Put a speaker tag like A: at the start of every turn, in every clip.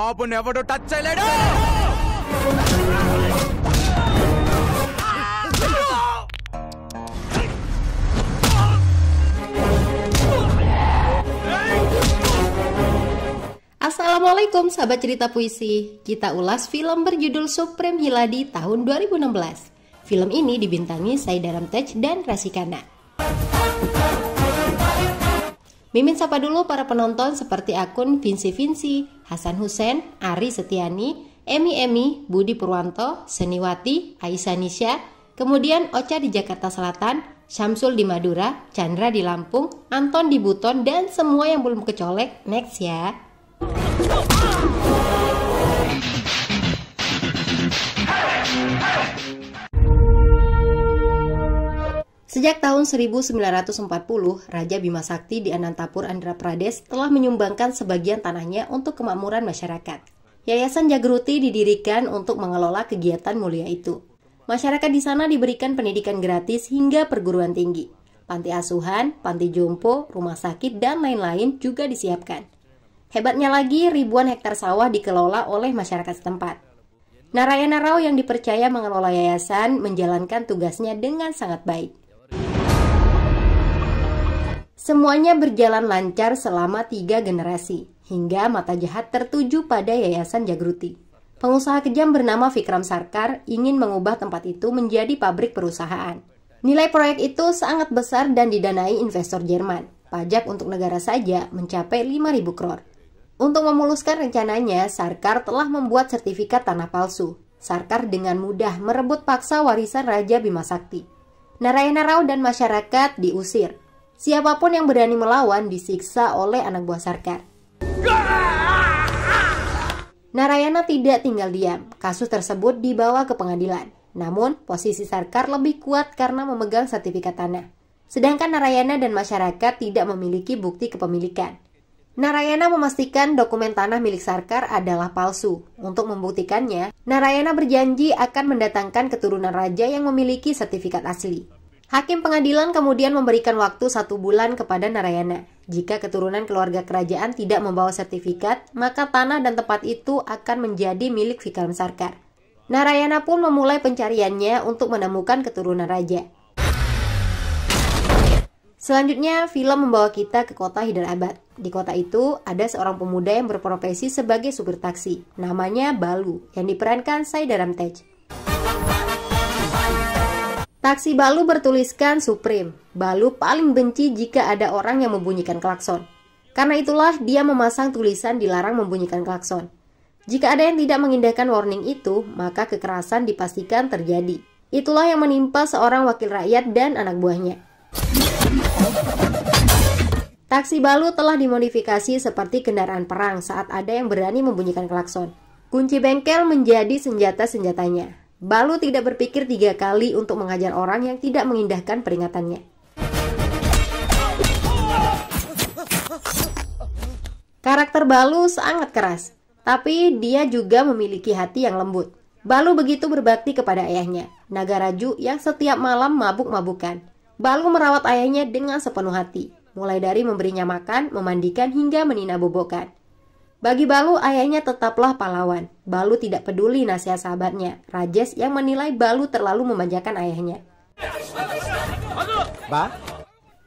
A: బాబుని ఎవడు టచ్ చేయలేడు Assalamualaikum sahabat cerita puisi Kita ulas film berjudul Supreme Hiladi tahun 2016 Film ini dibintangi Saidaram Tej dan Rasikana Mimin sapa dulu para penonton seperti akun Vinci Vinci, Hasan Husen, Ari Setiani, Emi Emi, Budi Purwanto, Seniwati, Aisyah Nisha, kemudian Ocha di Jakarta Selatan, Syamsul di Madura, Chandra di Lampung, Anton di Buton, dan semua yang belum kecolek, next ya. Sejak tahun 1940, Raja Bima Sakti di Anantapur, Andhra Pradesh telah menyumbangkan sebagian tanahnya untuk kemakmuran masyarakat. Yayasan Jagruti didirikan untuk mengelola kegiatan mulia itu. Masyarakat di sana diberikan pendidikan gratis hingga perguruan tinggi. Panti asuhan, panti jompo, rumah sakit, dan lain-lain juga disiapkan. Hebatnya lagi, ribuan hektar sawah dikelola oleh masyarakat setempat. Narayana Rao yang dipercaya mengelola yayasan menjalankan tugasnya dengan sangat baik. Semuanya berjalan lancar selama tiga generasi, hingga mata jahat tertuju pada Yayasan Jagruti. Pengusaha kejam bernama Vikram Sarkar ingin mengubah tempat itu menjadi pabrik perusahaan. Nilai proyek itu sangat besar dan didanai investor Jerman. Pajak untuk negara saja mencapai 5.000 kror. Untuk memuluskan rencananya, Sarkar telah membuat sertifikat tanah palsu. Sarkar dengan mudah merebut paksa warisan Raja Bima Sakti. Narayana Rao dan masyarakat diusir. Siapapun yang berani melawan disiksa oleh anak buah Sarkar. Narayana tidak tinggal diam. Kasus tersebut dibawa ke pengadilan. Namun, posisi Sarkar lebih kuat karena memegang sertifikat tanah. Sedangkan Narayana dan masyarakat tidak memiliki bukti kepemilikan. Narayana memastikan dokumen tanah milik Sarkar adalah palsu. Untuk membuktikannya, Narayana berjanji akan mendatangkan keturunan raja yang memiliki sertifikat asli. Hakim pengadilan kemudian memberikan waktu satu bulan kepada Narayana. Jika keturunan keluarga kerajaan tidak membawa sertifikat, maka tanah dan tempat itu akan menjadi milik Vikram Sarkar. Narayana pun memulai pencariannya untuk menemukan keturunan raja. Selanjutnya, film membawa kita ke kota Hyderabad. Di kota itu, ada seorang pemuda yang berprofesi sebagai supir taksi. Namanya Balu, yang diperankan Saidaram Tej. Taksi Balu bertuliskan Supreme. Balu paling benci jika ada orang yang membunyikan klakson. Karena itulah dia memasang tulisan dilarang membunyikan klakson. Jika ada yang tidak mengindahkan warning itu, maka kekerasan dipastikan terjadi. Itulah yang menimpa seorang wakil rakyat dan anak buahnya. Taksi Balu telah dimodifikasi seperti kendaraan perang saat ada yang berani membunyikan klakson. Kunci bengkel menjadi senjata-senjatanya. Balu tidak berpikir tiga kali untuk mengajar orang yang tidak mengindahkan peringatannya. Karakter Balu sangat keras, tapi dia juga memiliki hati yang lembut. Balu begitu berbakti kepada ayahnya, Nagaraju yang setiap malam mabuk-mabukan. Balu merawat ayahnya dengan sepenuh hati, mulai dari memberinya makan, memandikan, hingga meninabobokan. Bagi Balu, ayahnya tetaplah pahlawan. Balu tidak peduli nasihat sahabatnya, Rajes yang menilai Balu terlalu memanjakan ayahnya. Ba?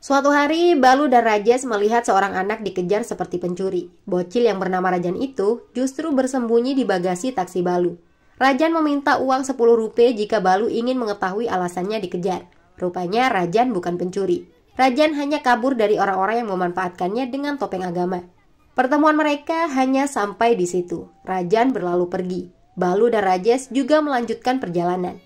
A: Suatu hari, Balu dan Rajes melihat seorang anak dikejar seperti pencuri. Bocil yang bernama Rajan itu justru bersembunyi di bagasi taksi Balu. Rajan meminta uang 10 rupiah jika Balu ingin mengetahui alasannya dikejar. Rupanya Rajan bukan pencuri. Rajan hanya kabur dari orang-orang yang memanfaatkannya dengan topeng agama. Pertemuan mereka hanya sampai di situ. Rajan berlalu pergi. Balu dan Rajes juga melanjutkan perjalanan.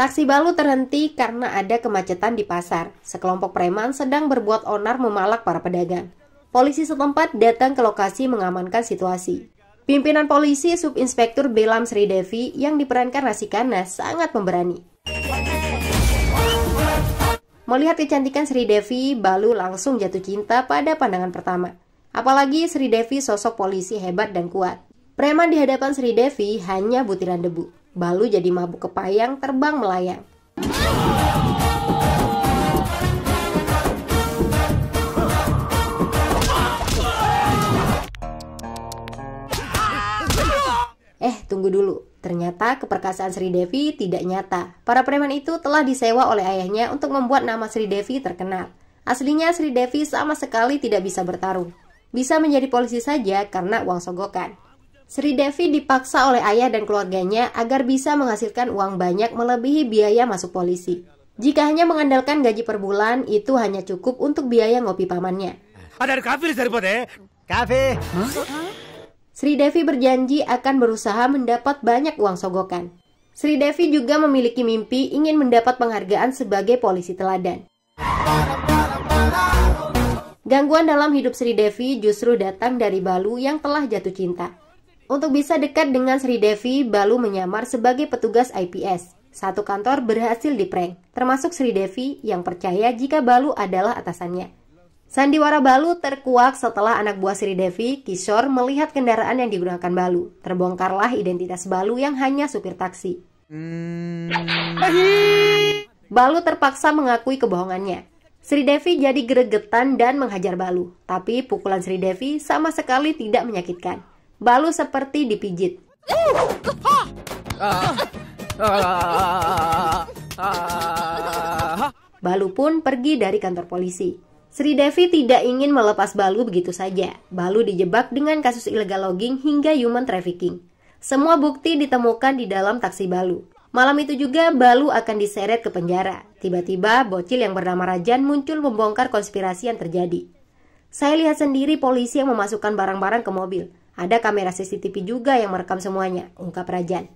A: Taksi Balu terhenti karena ada kemacetan di pasar. Sekelompok preman sedang berbuat onar memalak para pedagang. Polisi setempat datang ke lokasi mengamankan situasi. Pimpinan polisi Subinspektur Belam Sri Devi yang diperankan Rasikana sangat pemberani. Melihat kecantikan Sri Devi, Balu langsung jatuh cinta pada pandangan pertama. Apalagi Sri Devi sosok polisi hebat dan kuat. Preman di hadapan Sri Devi hanya butiran debu. Balu jadi mabuk kepayang terbang melayang. Eh, tunggu dulu. Ternyata keperkasaan Sri Devi tidak nyata. Para preman itu telah disewa oleh ayahnya untuk membuat nama Sri Devi terkenal. Aslinya Sri Devi sama sekali tidak bisa bertarung. Bisa menjadi polisi saja karena uang sogokan. Sri Devi dipaksa oleh ayah dan keluarganya agar bisa menghasilkan uang banyak melebihi biaya masuk polisi. Jika hanya mengandalkan gaji per bulan, itu hanya cukup untuk biaya ngopi pamannya. Ada kafir eh? kafir. Sri Devi berjanji akan berusaha mendapat banyak uang sogokan. Sri Devi juga memiliki mimpi ingin mendapat penghargaan sebagai polisi teladan. Gangguan dalam hidup Sri Devi justru datang dari Balu yang telah jatuh cinta. Untuk bisa dekat dengan Sri Devi, Balu menyamar sebagai petugas IPS. Satu kantor berhasil diprank, termasuk Sri Devi yang percaya jika Balu adalah atasannya. Sandiwara Balu terkuak setelah anak buah Sri Devi, Kishor melihat kendaraan yang digunakan Balu. Terbongkarlah identitas Balu yang hanya supir taksi. Balu terpaksa mengakui kebohongannya. Sri Devi jadi gregetan dan menghajar Balu. Tapi pukulan Sri Devi sama sekali tidak menyakitkan. Balu seperti dipijit. Balu pun pergi dari kantor polisi. Sri Devi tidak ingin melepas Balu begitu saja. Balu dijebak dengan kasus ilegal logging hingga human trafficking. Semua bukti ditemukan di dalam taksi Balu. Malam itu juga Balu akan diseret ke penjara. Tiba-tiba bocil yang bernama Rajan muncul membongkar konspirasi yang terjadi. Saya lihat sendiri polisi yang memasukkan barang-barang ke mobil. Ada kamera CCTV juga yang merekam semuanya, ungkap Rajan.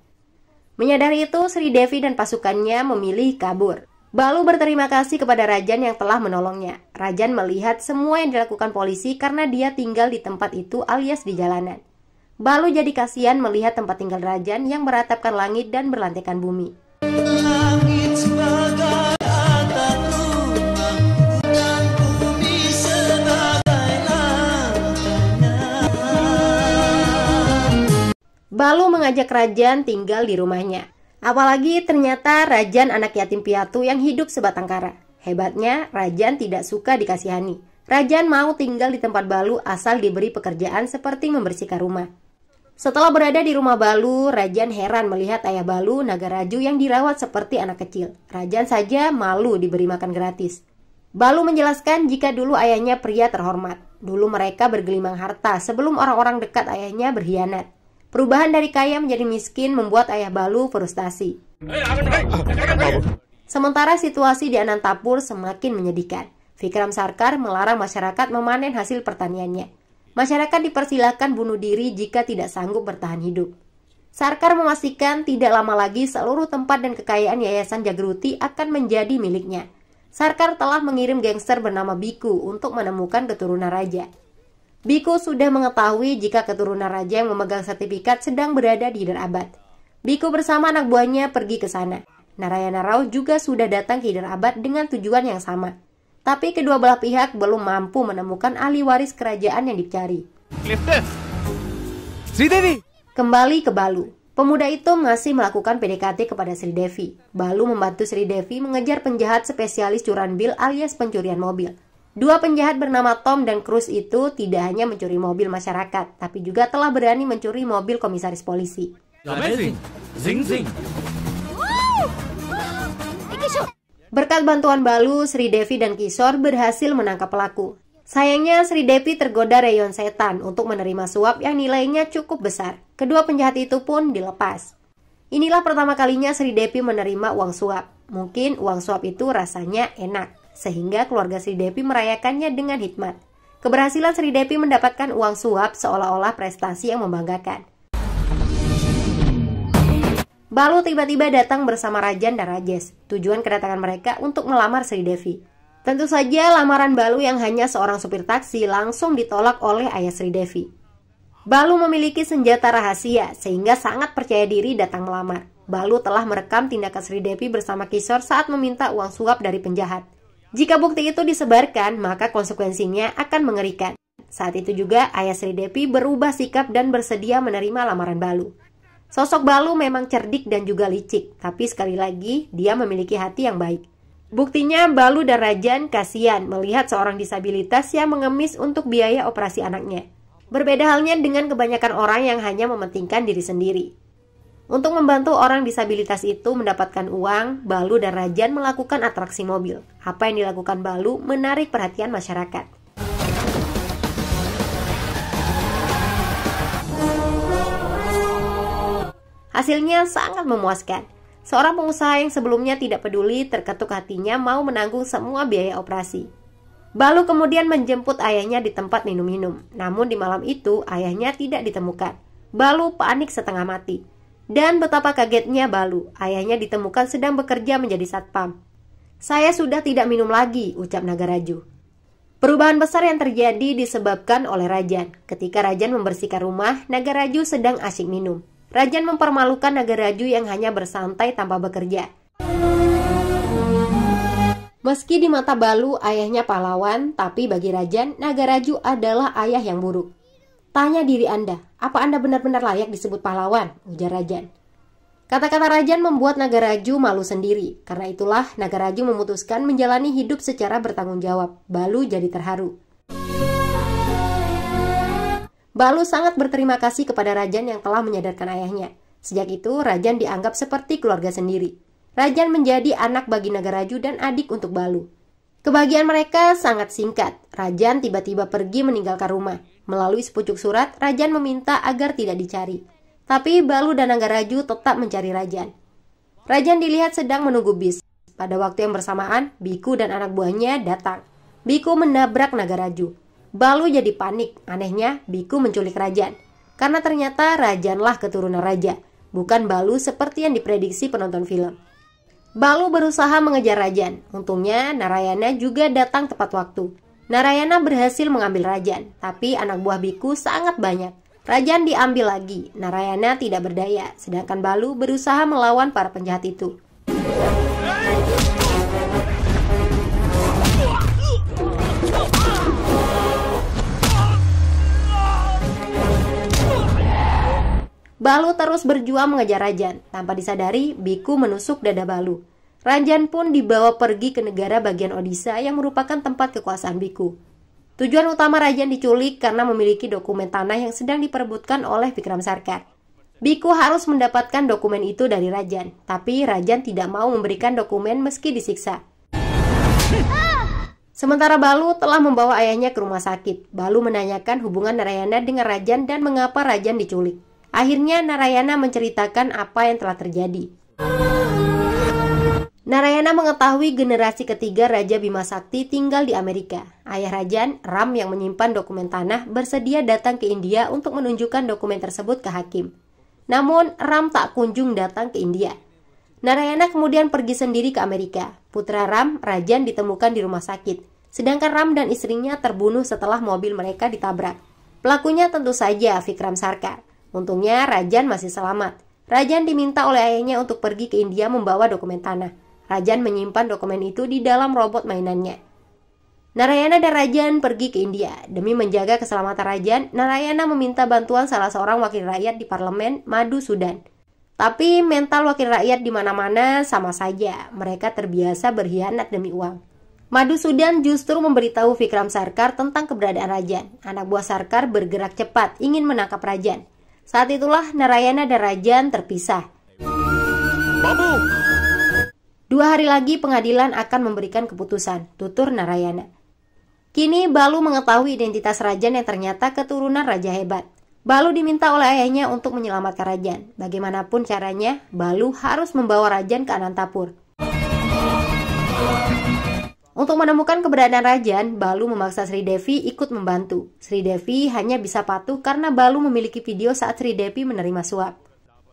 A: Menyadari itu, Sri Devi dan pasukannya memilih kabur. Balu berterima kasih kepada Rajan yang telah menolongnya. Rajan melihat semua yang dilakukan polisi karena dia tinggal di tempat itu alias di jalanan. Balu jadi kasihan melihat tempat tinggal Rajan yang meratapkan langit dan berlantaikan bumi. Balu mengajak Rajan tinggal di rumahnya. Apalagi ternyata Rajan anak yatim piatu yang hidup sebatang kara. Hebatnya, Rajan tidak suka dikasihani. Rajan mau tinggal di tempat Balu asal diberi pekerjaan seperti membersihkan rumah. Setelah berada di rumah Balu, Rajan heran melihat ayah Balu, naga raju yang dirawat seperti anak kecil. Rajan saja malu diberi makan gratis. Balu menjelaskan jika dulu ayahnya pria terhormat. Dulu mereka bergelimang harta sebelum orang-orang dekat ayahnya berkhianat. Perubahan dari kaya menjadi miskin membuat Ayah Balu frustasi. Sementara situasi di Anantapur semakin menyedihkan. Vikram Sarkar melarang masyarakat memanen hasil pertaniannya. Masyarakat dipersilahkan bunuh diri jika tidak sanggup bertahan hidup. Sarkar memastikan tidak lama lagi seluruh tempat dan kekayaan Yayasan Jagruti akan menjadi miliknya. Sarkar telah mengirim gangster bernama Biku untuk menemukan keturunan raja. Biku sudah mengetahui jika keturunan raja yang memegang sertifikat sedang berada di Hidar Abad. Biku bersama anak buahnya pergi ke sana. Narayana Rao juga sudah datang ke Hidar Abad dengan tujuan yang sama. Tapi kedua belah pihak belum mampu menemukan ahli waris kerajaan yang dicari. Sri Devi! Kembali ke Balu. Pemuda itu masih melakukan PDKT kepada Sri Devi. Balu membantu Sri Devi mengejar penjahat spesialis curanbil alias pencurian mobil. Dua penjahat bernama Tom dan Cruz itu tidak hanya mencuri mobil masyarakat, tapi juga telah berani mencuri mobil komisaris polisi. Amazing. Berkat bantuan Balu, Sri Devi dan Kisor berhasil menangkap pelaku. Sayangnya Sri Devi tergoda rayon setan untuk menerima suap yang nilainya cukup besar. Kedua penjahat itu pun dilepas. Inilah pertama kalinya Sri Devi menerima uang suap. Mungkin uang suap itu rasanya enak sehingga keluarga Sri Devi merayakannya dengan hikmat. Keberhasilan Sri Devi mendapatkan uang suap seolah-olah prestasi yang membanggakan. Balu tiba-tiba datang bersama Rajan dan Rajes, tujuan kedatangan mereka untuk melamar Sri Devi. Tentu saja lamaran Balu yang hanya seorang supir taksi langsung ditolak oleh ayah Sri Devi. Balu memiliki senjata rahasia sehingga sangat percaya diri datang melamar. Balu telah merekam tindakan Sri Devi bersama Kisor saat meminta uang suap dari penjahat. Jika bukti itu disebarkan, maka konsekuensinya akan mengerikan. Saat itu juga ayah Sri Devi berubah sikap dan bersedia menerima lamaran Balu. Sosok Balu memang cerdik dan juga licik, tapi sekali lagi dia memiliki hati yang baik. Buktinya Balu dan Rajan kasihan melihat seorang disabilitas yang mengemis untuk biaya operasi anaknya. Berbeda halnya dengan kebanyakan orang yang hanya mementingkan diri sendiri. Untuk membantu orang disabilitas itu mendapatkan uang, Balu dan Rajan melakukan atraksi mobil. Apa yang dilakukan Balu menarik perhatian masyarakat. Hasilnya sangat memuaskan. Seorang pengusaha yang sebelumnya tidak peduli terketuk hatinya mau menanggung semua biaya operasi. Balu kemudian menjemput ayahnya di tempat minum-minum. Namun di malam itu ayahnya tidak ditemukan. Balu panik setengah mati. Dan betapa kagetnya Balu, ayahnya ditemukan sedang bekerja menjadi satpam. Saya sudah tidak minum lagi, ucap naga Raju. Perubahan besar yang terjadi disebabkan oleh Rajan. Ketika Rajan membersihkan rumah, naga Raju sedang asyik minum. Rajan mempermalukan naga Raju yang hanya bersantai tanpa bekerja. Meski di mata Balu ayahnya pahlawan, tapi bagi Rajan, naga Raju adalah ayah yang buruk. Tanya diri Anda, apa Anda benar-benar layak disebut pahlawan? Ujar Rajan. Kata-kata Rajan membuat Naga Raju malu sendiri. Karena itulah Naga Raju memutuskan menjalani hidup secara bertanggung jawab. Balu jadi terharu. Balu sangat berterima kasih kepada Rajan yang telah menyadarkan ayahnya. Sejak itu, Rajan dianggap seperti keluarga sendiri. Rajan menjadi anak bagi Naga Raju dan adik untuk Balu. Kebahagiaan mereka sangat singkat. Rajan tiba-tiba pergi meninggalkan rumah. Melalui sepucuk surat, Rajan meminta agar tidak dicari. Tapi Balu dan Anggaraju tetap mencari Rajan. Rajan dilihat sedang menunggu bis. Pada waktu yang bersamaan, Biku dan anak buahnya datang. Biku menabrak Nagaraju. Balu jadi panik. Anehnya, Biku menculik Rajan. Karena ternyata Rajanlah keturunan raja, bukan Balu seperti yang diprediksi penonton film. Balu berusaha mengejar Rajan. Untungnya, Narayana juga datang tepat waktu. Narayana berhasil mengambil Rajan, tapi anak buah biku sangat banyak. Rajan diambil lagi, Narayana tidak berdaya, sedangkan Balu berusaha melawan para penjahat itu. Balu terus berjuang mengejar Rajan. Tanpa disadari, Biku menusuk dada Balu. Ranjan pun dibawa pergi ke negara bagian Odisha yang merupakan tempat kekuasaan biku. Tujuan utama Rajan diculik karena memiliki dokumen tanah yang sedang diperebutkan oleh Vikram Sarkar. Biku harus mendapatkan dokumen itu dari Rajan, tapi Rajan tidak mau memberikan dokumen meski disiksa. Sementara Balu telah membawa ayahnya ke rumah sakit, Balu menanyakan hubungan Narayana dengan Rajan dan mengapa Rajan diculik. Akhirnya Narayana menceritakan apa yang telah terjadi. Narayana mengetahui generasi ketiga Raja Bima Sakti tinggal di Amerika. Ayah Rajan, Ram yang menyimpan dokumen tanah, bersedia datang ke India untuk menunjukkan dokumen tersebut ke hakim. Namun, Ram tak kunjung datang ke India. Narayana kemudian pergi sendiri ke Amerika. Putra Ram, Rajan ditemukan di rumah sakit. Sedangkan Ram dan istrinya terbunuh setelah mobil mereka ditabrak. Pelakunya tentu saja Vikram Sarkar. Untungnya Rajan masih selamat. Rajan diminta oleh ayahnya untuk pergi ke India membawa dokumen tanah. Rajan menyimpan dokumen itu di dalam robot mainannya. Narayana dan Rajan pergi ke India. Demi menjaga keselamatan Rajan, Narayana meminta bantuan salah seorang wakil rakyat di parlemen Madu Sudan. Tapi mental wakil rakyat di mana-mana sama saja. Mereka terbiasa berkhianat demi uang. Madu Sudan justru memberitahu Vikram Sarkar tentang keberadaan Rajan. Anak buah Sarkar bergerak cepat, ingin menangkap Rajan. Saat itulah Narayana dan Rajan terpisah. Babu, Dua hari lagi pengadilan akan memberikan keputusan, tutur Narayana. Kini Balu mengetahui identitas Rajan yang ternyata keturunan Raja Hebat. Balu diminta oleh ayahnya untuk menyelamatkan Rajan. Bagaimanapun caranya, Balu harus membawa Rajan ke Anantapur. Untuk menemukan keberadaan Rajan, Balu memaksa Sri Devi ikut membantu. Sri Devi hanya bisa patuh karena Balu memiliki video saat Sri Devi menerima suap.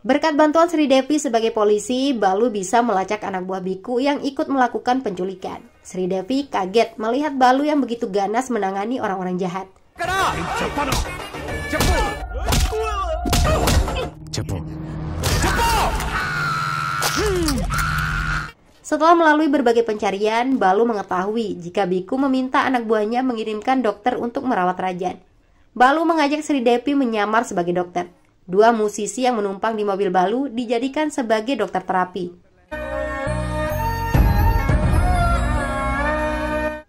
A: Berkat bantuan Sri Devi sebagai polisi, Balu bisa melacak anak buah biku yang ikut melakukan penculikan. Sri Devi kaget melihat Balu yang begitu ganas menangani orang-orang jahat. Eh, Setelah melalui berbagai pencarian, Balu mengetahui jika Biku meminta anak buahnya mengirimkan dokter untuk merawat Rajan. Balu mengajak Sri Devi menyamar sebagai dokter. Dua musisi yang menumpang di mobil balu dijadikan sebagai dokter terapi.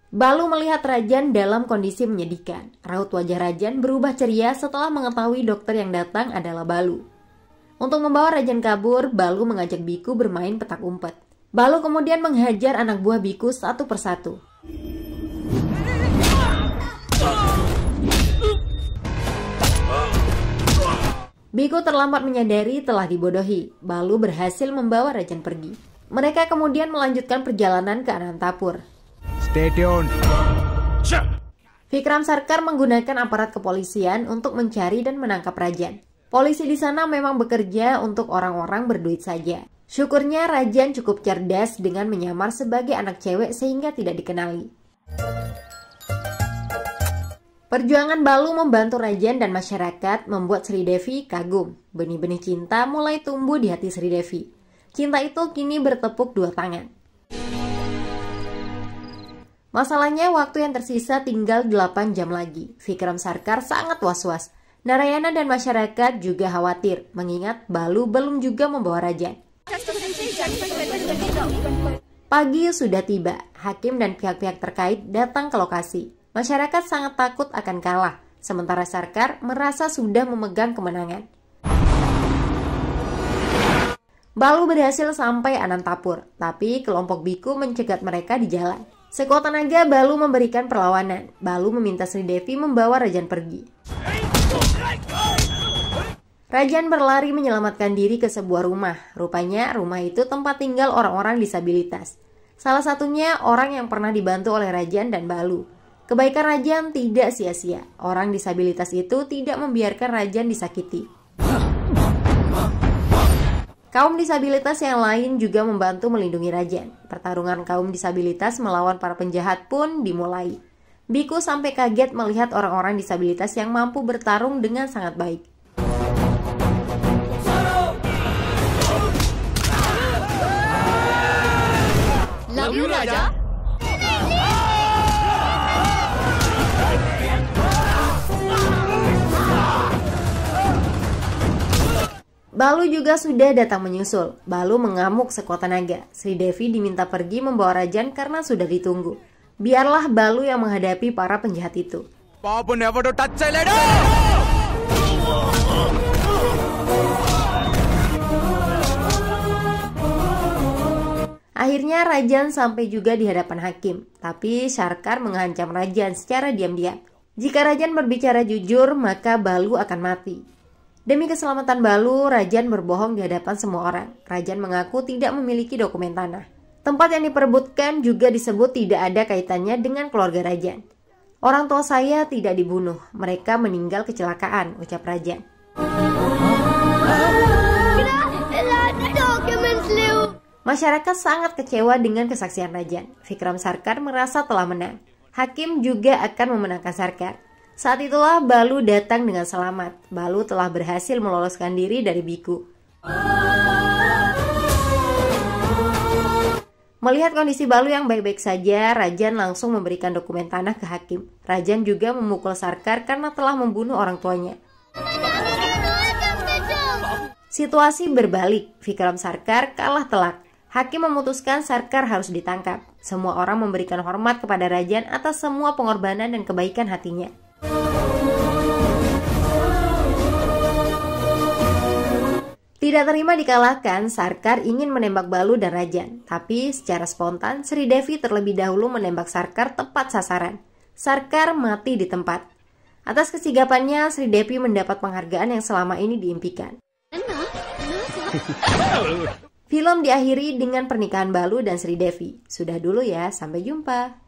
A: Balu melihat Rajan dalam kondisi menyedihkan. Raut wajah Rajan berubah ceria setelah mengetahui dokter yang datang adalah Balu. Untuk membawa Rajan kabur, Balu mengajak Biku bermain petak umpet. Balu kemudian menghajar anak buah Biku satu persatu. Biko terlambat menyadari telah dibodohi. Balu berhasil membawa Rajan pergi. Mereka kemudian melanjutkan perjalanan ke Anantapur. Stay tuned. Vikram Sarkar menggunakan aparat kepolisian untuk mencari dan menangkap Rajan. Polisi di sana memang bekerja untuk orang-orang berduit saja. Syukurnya Rajan cukup cerdas dengan menyamar sebagai anak cewek sehingga tidak dikenali. Perjuangan Balu membantu Rajen dan masyarakat membuat Sri Devi kagum. Benih-benih cinta mulai tumbuh di hati Sri Devi. Cinta itu kini bertepuk dua tangan. Masalahnya waktu yang tersisa tinggal 8 jam lagi. Vikram Sarkar sangat was-was. Narayana dan masyarakat juga khawatir mengingat Balu belum juga membawa Rajen. Pagi sudah tiba, hakim dan pihak-pihak terkait datang ke lokasi. Masyarakat sangat takut akan kalah, sementara Sarkar merasa sudah memegang kemenangan. Balu berhasil sampai Anantapur, tapi kelompok biku mencegat mereka di jalan. Sekuat tenaga, Balu memberikan perlawanan. Balu meminta Sri Devi membawa Rajan pergi. Rajan berlari menyelamatkan diri ke sebuah rumah. Rupanya rumah itu tempat tinggal orang-orang disabilitas. Salah satunya orang yang pernah dibantu oleh Rajan dan Balu. Kebaikan Rajan tidak sia-sia. Orang disabilitas itu tidak membiarkan Rajan disakiti. Kaum disabilitas yang lain juga membantu melindungi Rajan. Pertarungan kaum disabilitas melawan para penjahat pun dimulai. Biku sampai kaget melihat orang-orang disabilitas yang mampu bertarung dengan sangat baik. Love you, Raja. Balu juga sudah datang menyusul. Balu mengamuk sekuat tenaga. Sri Devi diminta pergi membawa Rajan karena sudah ditunggu. Biarlah Balu yang menghadapi para penjahat itu. Akhirnya Rajan sampai juga di hadapan hakim. Tapi Sharkar mengancam Rajan secara diam-diam. Jika Rajan berbicara jujur, maka Balu akan mati. Demi keselamatan Balu, Rajan berbohong di hadapan semua orang. Rajan mengaku tidak memiliki dokumen tanah. Tempat yang diperebutkan juga disebut tidak ada kaitannya dengan keluarga Rajan. Orang tua saya tidak dibunuh, mereka meninggal kecelakaan, ucap Rajan. Masyarakat sangat kecewa dengan kesaksian Rajan. Vikram Sarkar merasa telah menang. Hakim juga akan memenangkan Sarkar. Saat itulah Balu datang dengan selamat. Balu telah berhasil meloloskan diri dari biku. Melihat kondisi Balu yang baik-baik saja, Rajan langsung memberikan dokumen tanah ke hakim. Rajan juga memukul Sarkar karena telah membunuh orang tuanya. Situasi berbalik, Vikram Sarkar kalah telak. Hakim memutuskan Sarkar harus ditangkap. Semua orang memberikan hormat kepada Rajan atas semua pengorbanan dan kebaikan hatinya. Tidak terima dikalahkan, Sarkar ingin menembak Balu dan Rajan. Tapi secara spontan, Sri Devi terlebih dahulu menembak Sarkar tepat sasaran. Sarkar mati di tempat. Atas kesigapannya, Sri Devi mendapat penghargaan yang selama ini diimpikan. Film diakhiri dengan pernikahan Balu dan Sri Devi. Sudah dulu ya, sampai jumpa.